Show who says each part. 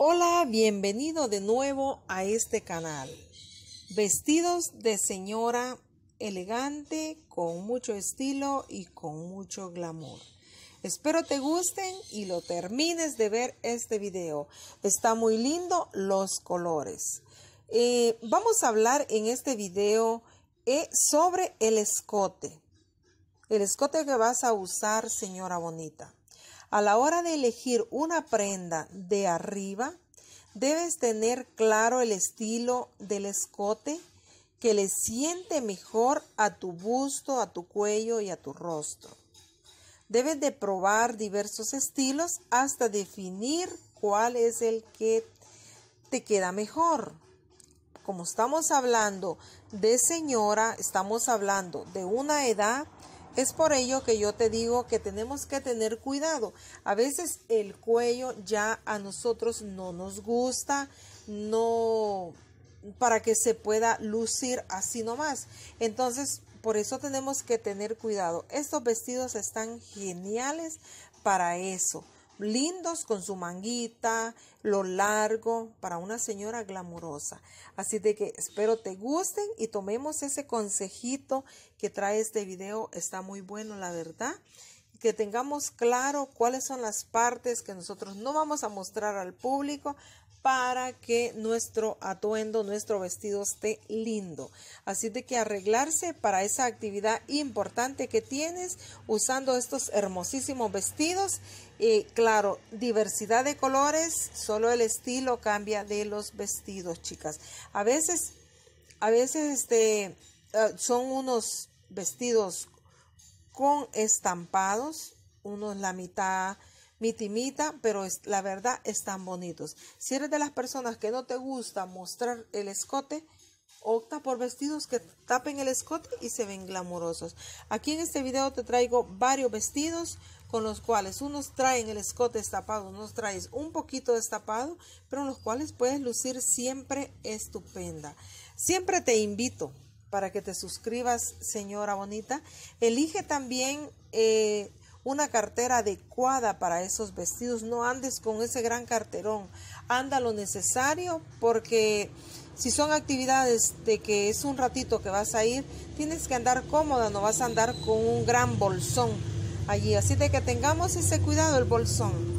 Speaker 1: Hola, bienvenido de nuevo a este canal. Vestidos de señora elegante, con mucho estilo y con mucho glamour. Espero te gusten y lo termines de ver este video. Está muy lindo los colores. Eh, vamos a hablar en este video eh, sobre el escote. El escote que vas a usar, señora bonita. A la hora de elegir una prenda de arriba, debes tener claro el estilo del escote que le siente mejor a tu busto, a tu cuello y a tu rostro. Debes de probar diversos estilos hasta definir cuál es el que te queda mejor. Como estamos hablando de señora, estamos hablando de una edad es por ello que yo te digo que tenemos que tener cuidado. A veces el cuello ya a nosotros no nos gusta, no para que se pueda lucir así nomás. Entonces, por eso tenemos que tener cuidado. Estos vestidos están geniales para eso, lindos con su manguita, lo largo, para una señora glamurosa. Así de que espero te gusten y tomemos ese consejito que trae este video. Está muy bueno, la verdad que tengamos claro cuáles son las partes que nosotros no vamos a mostrar al público para que nuestro atuendo, nuestro vestido esté lindo. Así de que arreglarse para esa actividad importante que tienes usando estos hermosísimos vestidos. Y claro, diversidad de colores, solo el estilo cambia de los vestidos, chicas. A veces, a veces este, eh, son unos vestidos con estampados, unos la mitad mitimita, pero la verdad están bonitos. Si eres de las personas que no te gusta mostrar el escote, opta por vestidos que tapen el escote y se ven glamurosos. Aquí en este video te traigo varios vestidos con los cuales unos traen el escote destapado, unos traes un poquito destapado, pero los cuales puedes lucir siempre estupenda. Siempre te invito para que te suscribas, señora bonita. Elige también eh, una cartera adecuada para esos vestidos. No andes con ese gran carterón. Anda lo necesario porque si son actividades de que es un ratito que vas a ir, tienes que andar cómoda, no vas a andar con un gran bolsón allí. Así de que tengamos ese cuidado el bolsón.